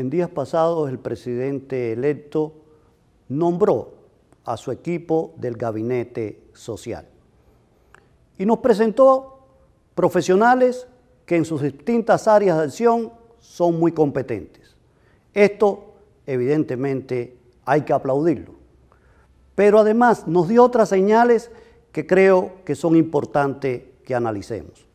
En días pasados el presidente electo nombró a su equipo del gabinete social y nos presentó profesionales que en sus distintas áreas de acción son muy competentes. Esto evidentemente hay que aplaudirlo, pero además nos dio otras señales que creo que son importantes que analicemos.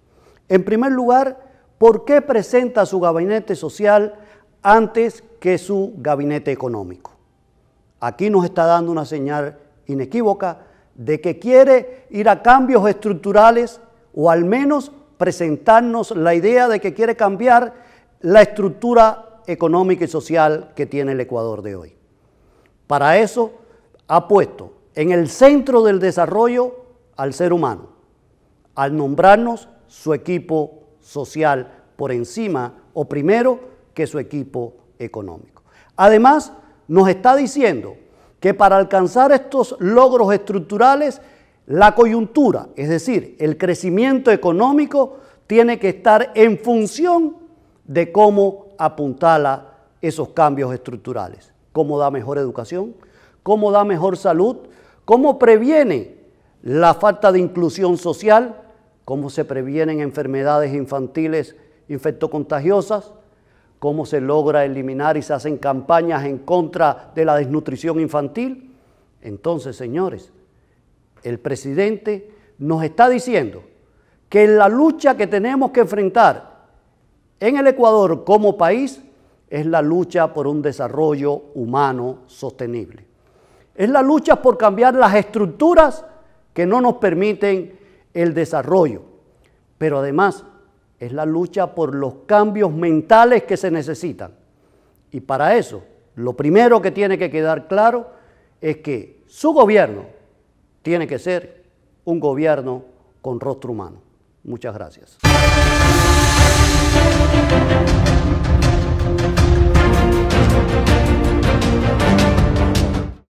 En primer lugar, ¿por qué presenta su gabinete social antes que su gabinete económico. Aquí nos está dando una señal inequívoca de que quiere ir a cambios estructurales o al menos presentarnos la idea de que quiere cambiar la estructura económica y social que tiene el Ecuador de hoy. Para eso ha puesto en el centro del desarrollo al ser humano, al nombrarnos su equipo social por encima o primero que su equipo económico. Además, nos está diciendo que para alcanzar estos logros estructurales, la coyuntura, es decir, el crecimiento económico, tiene que estar en función de cómo apuntala esos cambios estructurales. Cómo da mejor educación, cómo da mejor salud, cómo previene la falta de inclusión social, cómo se previenen enfermedades infantiles infectocontagiosas, cómo se logra eliminar y se hacen campañas en contra de la desnutrición infantil. Entonces, señores, el presidente nos está diciendo que la lucha que tenemos que enfrentar en el Ecuador como país es la lucha por un desarrollo humano sostenible. Es la lucha por cambiar las estructuras que no nos permiten el desarrollo. Pero además es la lucha por los cambios mentales que se necesitan. Y para eso, lo primero que tiene que quedar claro es que su gobierno tiene que ser un gobierno con rostro humano. Muchas gracias.